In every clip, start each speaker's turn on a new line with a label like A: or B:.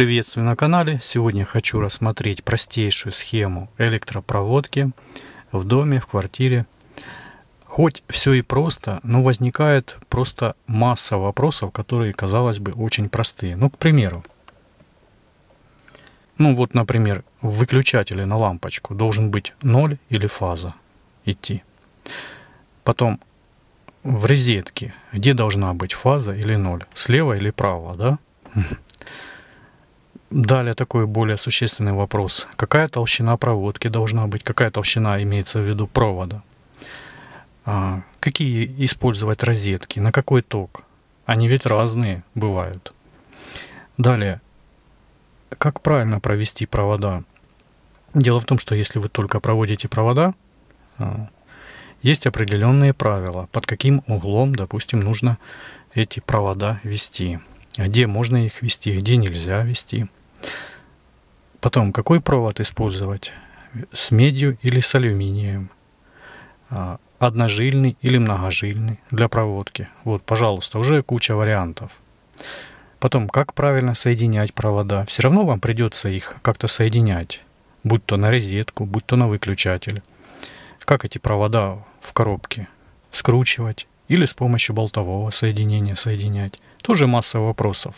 A: Приветствую на канале! Сегодня хочу рассмотреть простейшую схему электропроводки в доме, в квартире. Хоть все и просто, но возникает просто масса вопросов, которые, казалось бы, очень простые. Ну, к примеру, ну вот, например, в выключателе на лампочку должен быть 0 или фаза идти. Потом в розетке, где должна быть фаза или 0? Слева или право, да? Далее такой более существенный вопрос. Какая толщина проводки должна быть? Какая толщина имеется в виду провода? А, какие использовать розетки? На какой ток? Они ведь разные бывают. Далее. Как правильно провести провода? Дело в том, что если вы только проводите провода, а, есть определенные правила, под каким углом, допустим, нужно эти провода вести, где можно их вести, где нельзя вести – Потом, какой провод использовать? С медью или с алюминием? А, одножильный или многожильный для проводки? Вот, пожалуйста, уже куча вариантов. Потом, как правильно соединять провода? Все равно вам придется их как-то соединять, будь то на розетку, будь то на выключатель. Как эти провода в коробке скручивать или с помощью болтового соединения соединять? Тоже масса вопросов.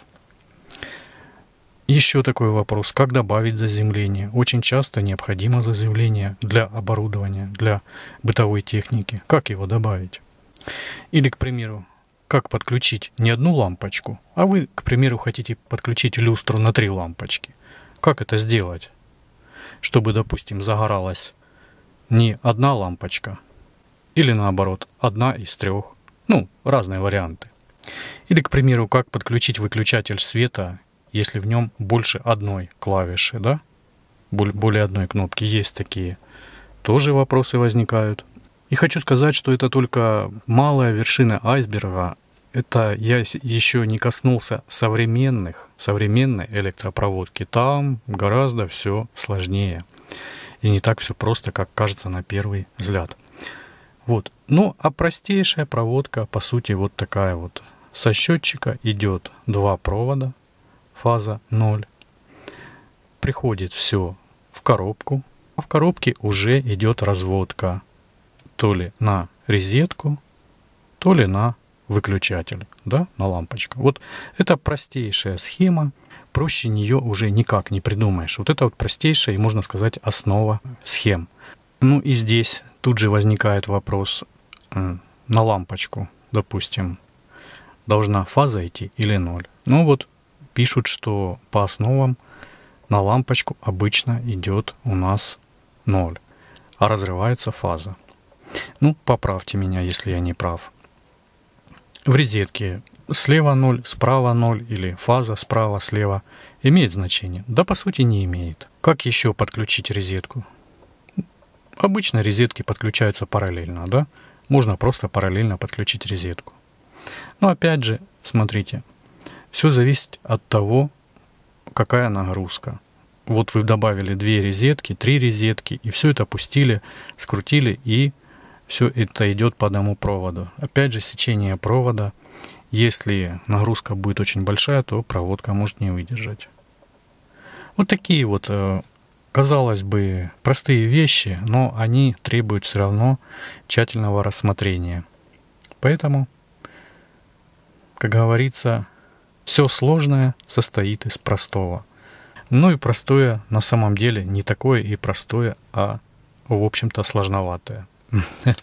A: Еще такой вопрос, как добавить заземление? Очень часто необходимо заземление для оборудования, для бытовой техники. Как его добавить? Или, к примеру, как подключить не одну лампочку, а вы, к примеру, хотите подключить люстру на три лампочки. Как это сделать? Чтобы, допустим, загоралась не одна лампочка, или наоборот, одна из трех. Ну, разные варианты. Или, к примеру, как подключить выключатель света если в нем больше одной клавиши, да? Более одной кнопки. Есть такие. Тоже вопросы возникают. И хочу сказать, что это только малая вершина айсберга. Это я еще не коснулся современных, современной электропроводки. Там гораздо все сложнее. И не так все просто, как кажется на первый взгляд. Вот. Ну, а простейшая проводка, по сути, вот такая вот. Со счетчика идет два провода, фаза 0. Приходит все в коробку, а в коробке уже идет разводка то ли на резетку, то ли на выключатель, да, на лампочку. Вот это простейшая схема, проще нее уже никак не придумаешь. Вот это вот простейшая и, можно сказать, основа схем. Ну и здесь тут же возникает вопрос на лампочку, допустим, должна фаза идти или ноль. Ну вот пишут, что по основам на лампочку обычно идет у нас 0, а разрывается фаза. Ну, поправьте меня, если я не прав. В резетке слева 0, справа 0 или фаза справа, слева имеет значение? Да по сути не имеет. Как еще подключить резетку? Обычно резетки подключаются параллельно, да? Можно просто параллельно подключить резетку. Но опять же, смотрите, все зависит от того, какая нагрузка. Вот вы добавили две резетки, три резетки, и все это опустили, скрутили, и все это идет по одному проводу. Опять же, сечение провода. Если нагрузка будет очень большая, то проводка может не выдержать. Вот такие вот, э, казалось бы, простые вещи, но они требуют все равно тщательного рассмотрения. Поэтому, как говорится, все сложное состоит из простого. Ну и простое на самом деле не такое и простое, а в общем-то сложноватое.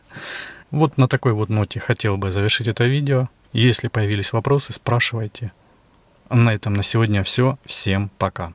A: Вот на такой вот ноте хотел бы завершить это видео. Если появились вопросы, спрашивайте. На этом на сегодня все. Всем пока.